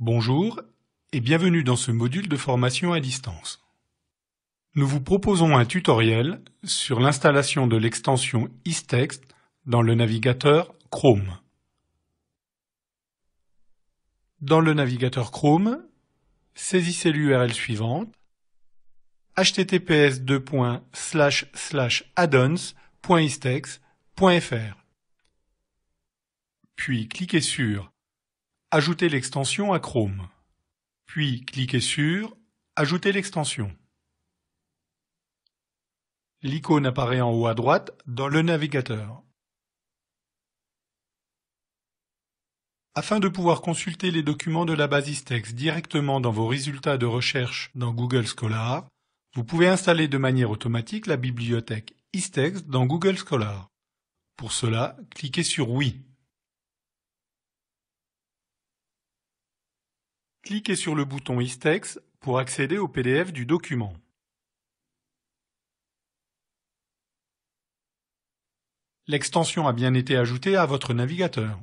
Bonjour et bienvenue dans ce module de formation à distance. Nous vous proposons un tutoriel sur l'installation de l'extension Istext dans le navigateur Chrome. Dans le navigateur Chrome, saisissez l'URL suivante https://addons.istex.fr puis cliquez sur Ajoutez l'extension à Chrome. Puis cliquez sur Ajouter l'extension. L'icône apparaît en haut à droite dans le navigateur. Afin de pouvoir consulter les documents de la base Istex directement dans vos résultats de recherche dans Google Scholar, vous pouvez installer de manière automatique la bibliothèque Istex dans Google Scholar. Pour cela, cliquez sur Oui. cliquez sur le bouton Istex pour accéder au PDF du document. L'extension a bien été ajoutée à votre navigateur.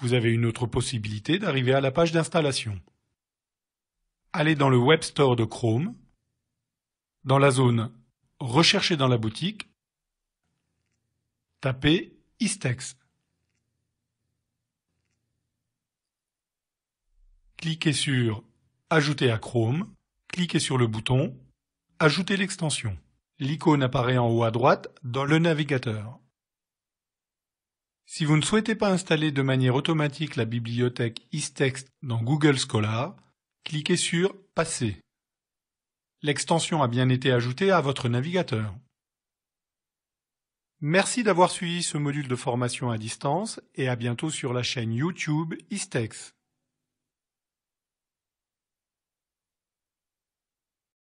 Vous avez une autre possibilité d'arriver à la page d'installation. Allez dans le Web Store de Chrome dans la zone Rechercher dans la boutique, tapez Istex. Cliquez sur Ajouter à Chrome, cliquez sur le bouton Ajouter l'extension. L'icône apparaît en haut à droite dans le navigateur. Si vous ne souhaitez pas installer de manière automatique la bibliothèque Istext dans Google Scholar, cliquez sur Passer. L'extension a bien été ajoutée à votre navigateur. Merci d'avoir suivi ce module de formation à distance et à bientôt sur la chaîne YouTube Istex.